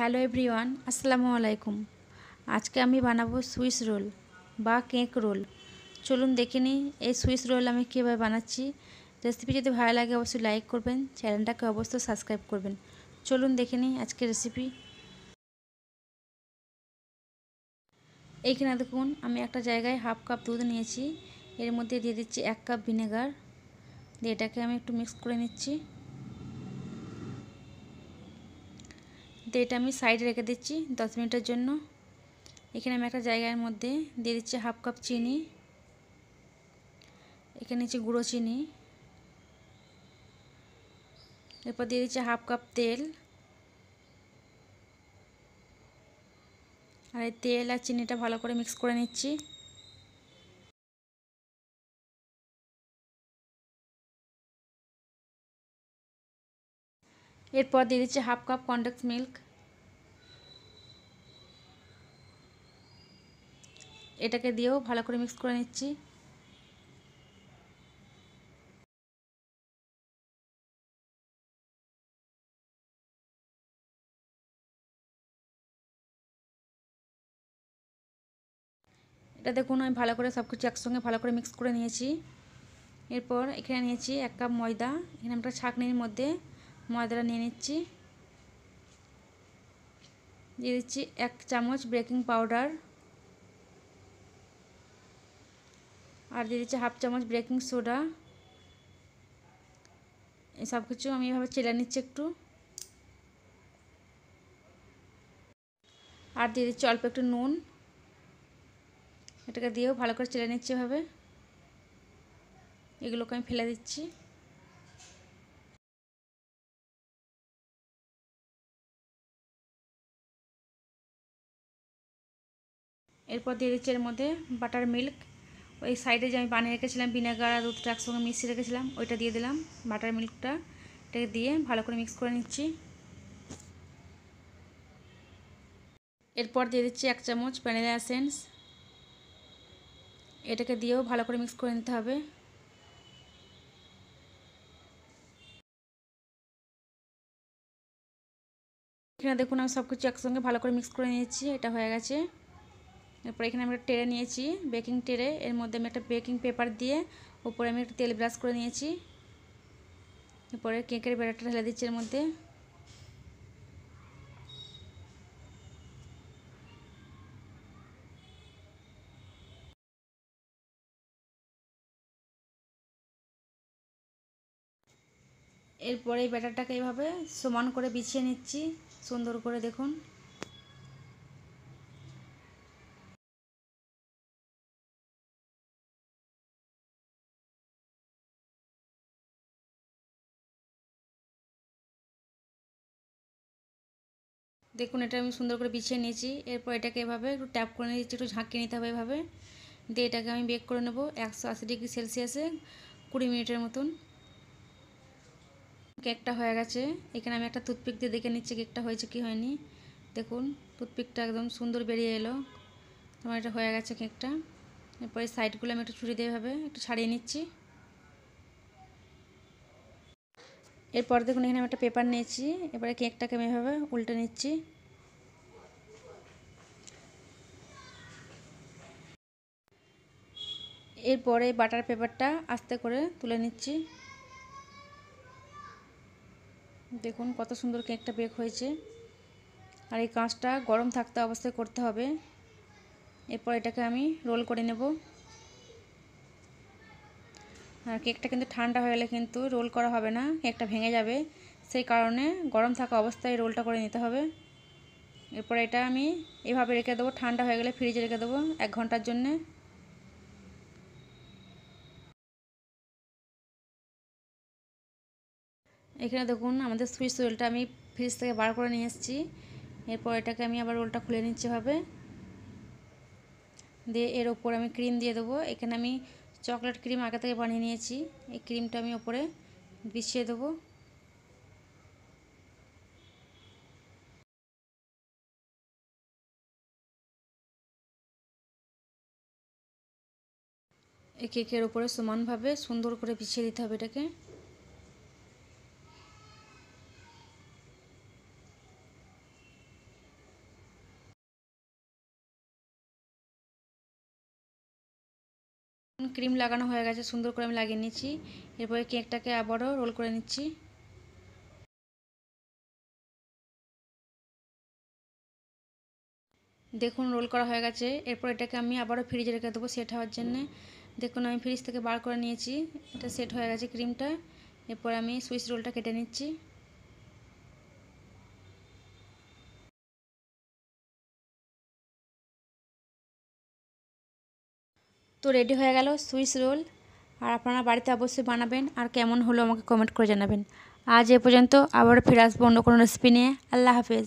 hello everyone আসসালামু আলাইকুম আজকে আমি বানাবো সুইস রোল বা কেক রোল চলুন দেখে নিই এই সুইস রোল আমি কীভাবে বানাচ্ছি রেসিপি যদি ভালো লাগে অবশ্যই লাইক করবেন চ্যানেলটাকে অবশ্যই সাবস্ক্রাইব করবেন চলুন দেখে নিই আজকে রেসিপি এইখানে দেখুন আমি একটা জায়গায় হাফ কাপ দুধ নিয়েছি এর মধ্যে দিয়ে দিচ্ছি এক কাপ ভিনেগার দিয়ে এটাকে আমি একটু মিক্স করে নিচ্ছি তো এটা আমি সাইড রেখে দিচ্ছি দশ মিনিটের জন্য এখানে আমি একটা জায়গার মধ্যে দিয়ে দিচ্ছি হাফ কাপ চিনি এখানে নিচ্ছি গুঁড়ো চিনি এরপর দিয়ে দিচ্ছি হাফ কাপ তেল আর এই তেল আর চিনিটা ভালো করে মিক্স করে নিচ্ছি এরপর দিয়ে দিচ্ছি হাফ কাপ কন্ডেক্স মিল্ক এটাকে দিয়েও ভালো করে মিক্স করে নিচ্ছি এটা দেখুন আমি ভালো করে সব কিছু একসঙ্গে ভালো করে মিক্স করে নিয়েছি এরপর এখানে নিয়েছি এক কাপ ময়দা এখানে আমরা ছাঁকনির মধ্যে ময়দাটা নিয়ে নিচ্ছি দিয়ে দিচ্ছি এক চামচ বেকিং পাউডার আর দিয়ে দিচ্ছি হাফ চামচ বেকিং সোডা এসব কিছু আমি এভাবে চেলে নিচ্ছি একটু আর দিয়ে দিচ্ছি অল্প একটু নুন এটাকে দিয়েও ভালো করে চেলে নিচ্ছি এভাবে এগুলোকে আমি ফেলে দিচ্ছি এরপর দিয়ে দিচ্ছি এর মধ্যে বাটার মিল্ক ওই সাইডে যে আমি বানিয়ে রেখেছিলাম ভিনেগার আর দুধটা একসঙ্গে মিশিয়ে রেখেছিলাম ওইটা দিয়ে দিলাম বাটার মিল্কটা এটাকে দিয়ে ভালো করে মিক্স করে নিচ্ছি এরপর দিয়ে দিচ্ছি এক চামচ প্যানেলা এসেন্স এটাকে দিয়েও ভালো করে মিক্স করে নিতে হবে এখানে দেখুন আমি সব কিছু একসঙ্গে ভালো করে মিক্স করে নিয়েছি এটা হয়ে গেছে এরপর এখানে আমি একটা টেরে নিয়েছি বেকিং টেরে এর মধ্যে আমি একটা বেকিং পেপার দিয়ে উপরে আমি একটা তেল ব্রাশ করে নিয়েছি এরপরে কেকের ব্যাটারটা ঢেলে দিচ্ছি এর মধ্যে এরপরে এই ব্যাটারটাকে এইভাবে সমান করে বিছিয়ে নিচ্ছি সুন্দর করে দেখুন দেখুন এটা আমি সুন্দর করে বিছিয়ে নিয়েছি এরপর এটাকে এভাবে একটু ট্যাপ করে নিয়েছি একটু ঝাঁকিয়ে নিতে হবে এভাবে দিয়ে এটাকে আমি বেক করে নেবো একশো আশি ডিগ্রি সেলসিয়াসে কুড়ি মিনিটের মতন কেকটা হয়ে গেছে এখানে আমি একটা টুথপিক দিয়ে দেখে নিচ্ছি কেকটা হয়েছে কি হয়নি দেখুন টুথপিকটা একদম সুন্দর বেরিয়ে এলো তোমার এটা হয়ে গেছে কেকটা এরপরে সাইডগুলো আমি একটু ছুরি দিয়ে ভাবে একটু ছাড়িয়ে নিচ্ছি এরপর দেখুন এখানে আমি একটা পেপার নিয়েছি এবারে কেকটাকে আমি এভাবে উল্টে নিচ্ছি এরপরে বাটার পেপারটা আস্তে করে তুলে নিচ্ছি দেখুন কত সুন্দর কেকটা বেক হয়েছে আর এই কাঁচটা গরম থাকতে অবস্থায় করতে হবে এরপর এটাকে আমি রোল করে নেব আর কেকটা কিন্তু ঠান্ডা হয়ে গেলে কিন্তু রোল করা হবে না কেকটা ভেঙে যাবে সেই কারণে গরম থাকা অবস্থায় রোলটা করে নিতে হবে এরপর এটা আমি এভাবে রেখে দেবো ঠান্ডা হয়ে গেলে ফ্রিজে রেখে দেবো এক ঘন্টার জন্যে এখানে দেখুন আমাদের সুইচ রোলটা আমি ফ্রিজ থেকে বার করে নিয়ে এসেছি এরপর এটাকে আমি আবার রোলটা খুলে নিচ্ছি হবে দিয়ে এর ওপর আমি ক্রিম দিয়ে দেবো এখানে আমি চকলেট ক্রিম আগে থেকে বানিয়ে নিয়েছি এই ক্রিমটা আমি ওপরে বিছিয়ে দেবো এই কেকের ওপরে সমানভাবে সুন্দর করে বিছিয়ে দিতে হবে এটাকে ক্রিম লাগানো হয়ে গেছে সুন্দর করে আমি লাগিয়ে নিচ্ছি এরপরে কেকটাকে আবারও রোল করে নিচ্ছি দেখুন রোল করা হয়ে গেছে এরপর এটাকে আমি আবারও ফ্রিজে রেখে দেবো সেট হওয়ার জন্যে দেখুন আমি ফ্রিজ থেকে বার করে নিয়েছি এটা সেট হয়ে গেছে ক্রিমটা এরপর আমি সুইচ রোলটা কেটে নিচ্ছি তো রেডি হয়ে গেল সুইস রোল আর আপনারা বাড়িতে অবশ্যই বানাবেন আর কেমন হলো আমাকে কমেন্ট করে জানাবেন আজ এ পর্যন্ত আবার ফিরে আসবো অন্য কোনো রেসিপি নিয়ে আল্লাহ হাফেজ